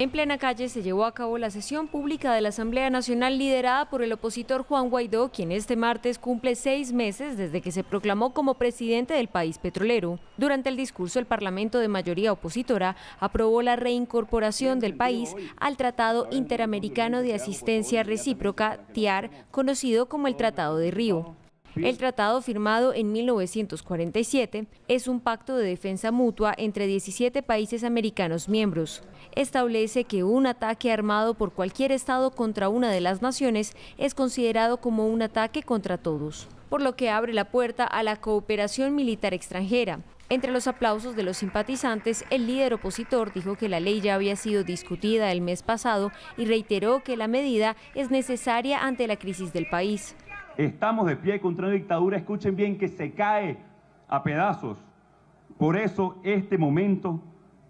En plena calle se llevó a cabo la sesión pública de la Asamblea Nacional liderada por el opositor Juan Guaidó, quien este martes cumple seis meses desde que se proclamó como presidente del país petrolero. Durante el discurso, el Parlamento de mayoría opositora aprobó la reincorporación del país al Tratado Interamericano de Asistencia Recíproca, TIAR, conocido como el Tratado de Río. El tratado firmado en 1947 es un pacto de defensa mutua entre 17 países americanos miembros. Establece que un ataque armado por cualquier Estado contra una de las naciones es considerado como un ataque contra todos por lo que abre la puerta a la cooperación militar extranjera. Entre los aplausos de los simpatizantes, el líder opositor dijo que la ley ya había sido discutida el mes pasado y reiteró que la medida es necesaria ante la crisis del país. Estamos de pie contra una dictadura, escuchen bien, que se cae a pedazos. Por eso este momento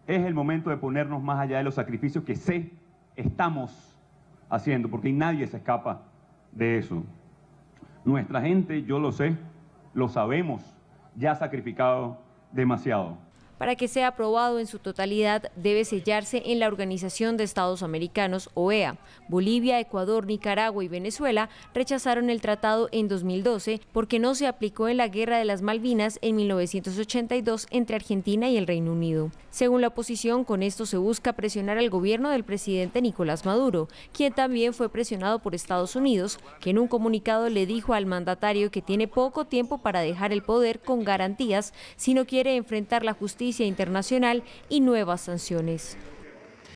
es el momento de ponernos más allá de los sacrificios que sé estamos haciendo, porque nadie se escapa de eso. Nuestra gente, yo lo sé, lo sabemos, ya ha sacrificado demasiado. Para que sea aprobado en su totalidad, debe sellarse en la Organización de Estados Americanos, OEA. Bolivia, Ecuador, Nicaragua y Venezuela rechazaron el tratado en 2012 porque no se aplicó en la Guerra de las Malvinas en 1982 entre Argentina y el Reino Unido. Según la oposición, con esto se busca presionar al gobierno del presidente Nicolás Maduro, quien también fue presionado por Estados Unidos, que en un comunicado le dijo al mandatario que tiene poco tiempo para dejar el poder con garantías si no quiere enfrentar la justicia internacional y nuevas sanciones.